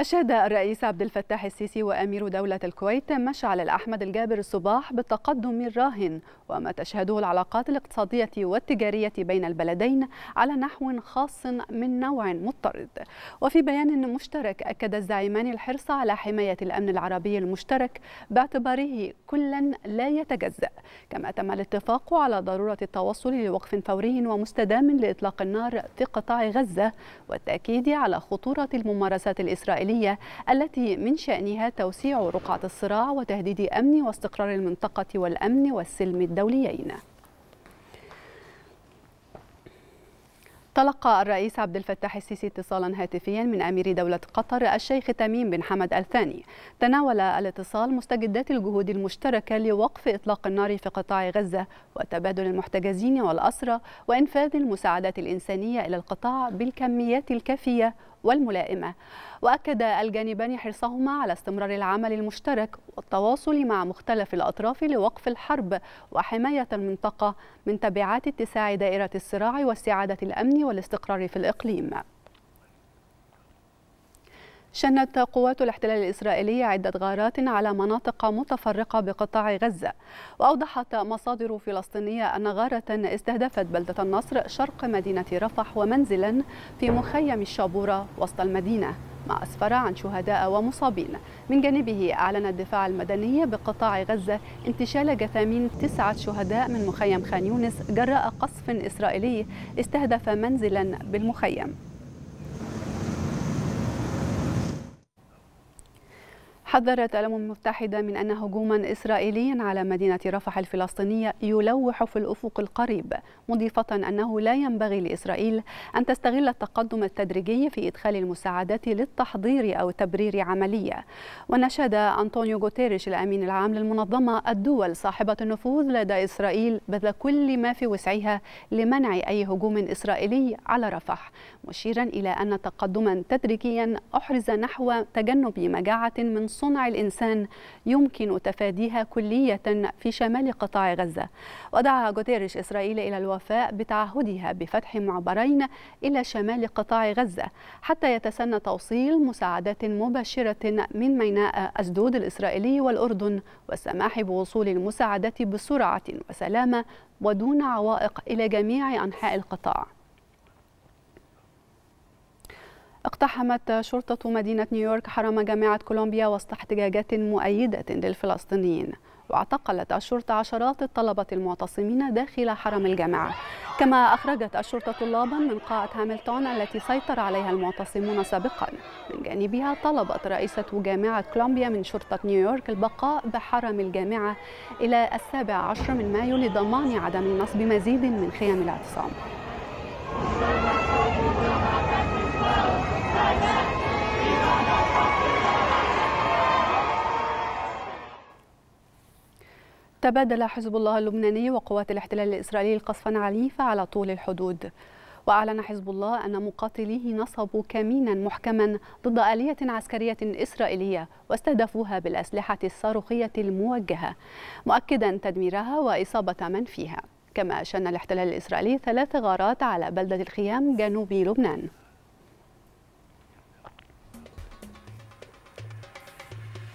أشاد الرئيس عبد الفتاح السيسي وأمير دولة الكويت مشعل الأحمد الجابر الصباح بالتقدم الراهن وما تشهده العلاقات الاقتصادية والتجارية بين البلدين على نحو خاص من نوع مضطرد وفي بيان مشترك أكد الزعيمان الحرص على حماية الأمن العربي المشترك باعتباره كلا لا يتجزأ كما تم الاتفاق على ضرورة التوصل لوقف فوري ومستدام لإطلاق النار في قطاع غزة والتأكيد على خطورة الممارسات الإسرائيلية الداخلية التي من شأنها توسيع رقعة الصراع وتهديد أمن واستقرار المنطقة والأمن والسلم الدوليين تلقى الرئيس عبد الفتاح السيسي اتصالا هاتفيا من امير دوله قطر الشيخ تميم بن حمد الثاني تناول الاتصال مستجدات الجهود المشتركه لوقف اطلاق النار في قطاع غزه وتبادل المحتجزين والاسرى وانفاذ المساعدات الانسانيه الى القطاع بالكميات الكافيه والملائمة وأكد الجانبان حرصهما على استمرار العمل المشترك والتواصل مع مختلف الأطراف لوقف الحرب وحماية المنطقة من تبعات اتساع دائرة الصراع واستعادة الأمن والاستقرار في الإقليم شنت قوات الاحتلال الإسرائيلي عدة غارات على مناطق متفرقة بقطاع غزة وأوضحت مصادر فلسطينية أن غارة استهدفت بلدة النصر شرق مدينة رفح ومنزلا في مخيم الشابورة وسط المدينة ما أسفر عن شهداء ومصابين من جانبه أعلن الدفاع المدني بقطاع غزة انتشال جثامين تسعة شهداء من مخيم خان يونس جراء قصف إسرائيلي استهدف منزلا بالمخيم حذرت الأمم المتحدة من أن هجوما إسرائيليا على مدينة رفح الفلسطينية يلوح في الأفق القريب مضيفة أنه لا ينبغي لإسرائيل أن تستغل التقدم التدريجي في إدخال المساعدات للتحضير أو تبرير عملية ونشد أنطونيو غوتيريش الأمين العام للمنظمة الدول صاحبة النفوذ لدى إسرائيل بذل كل ما في وسعها لمنع أي هجوم إسرائيلي على رفح مشيرا إلى أن تقدما تدريجيا أحرز نحو تجنب مجاعة من صنع الإنسان يمكن تفاديها كلية في شمال قطاع غزة ودعا جوتيريش إسرائيل إلى الوفاء بتعهدها بفتح معبرين إلى شمال قطاع غزة حتى يتسنى توصيل مساعدات مباشرة من ميناء أسدود الإسرائيلي والأردن والسماح بوصول المساعدات بسرعة وسلامة ودون عوائق إلى جميع أنحاء القطاع اقتحمت شرطة مدينة نيويورك حرم جامعة كولومبيا وسط احتجاجات مؤيدة للفلسطينيين واعتقلت الشرطة عشرات الطلبة المعتصمين داخل حرم الجامعة كما أخرجت الشرطة طلابا من قاعة هاملتون التي سيطر عليها المعتصمون سابقا من جانبها طلبت رئيسة جامعة كولومبيا من شرطة نيويورك البقاء بحرم الجامعة إلى السابع عشر من مايو لضمان عدم نصب مزيد من خيام الاعتصام تبادل حزب الله اللبناني وقوات الاحتلال الإسرائيلي قصفا عنيفا على طول الحدود وأعلن حزب الله أن مقاتليه نصبوا كمينا محكما ضد آلية عسكرية إسرائيلية واستهدفوها بالأسلحة الصاروخية الموجهة مؤكدا تدميرها وإصابة من فيها كما شن الاحتلال الإسرائيلي ثلاث غارات على بلدة الخيام جنوب لبنان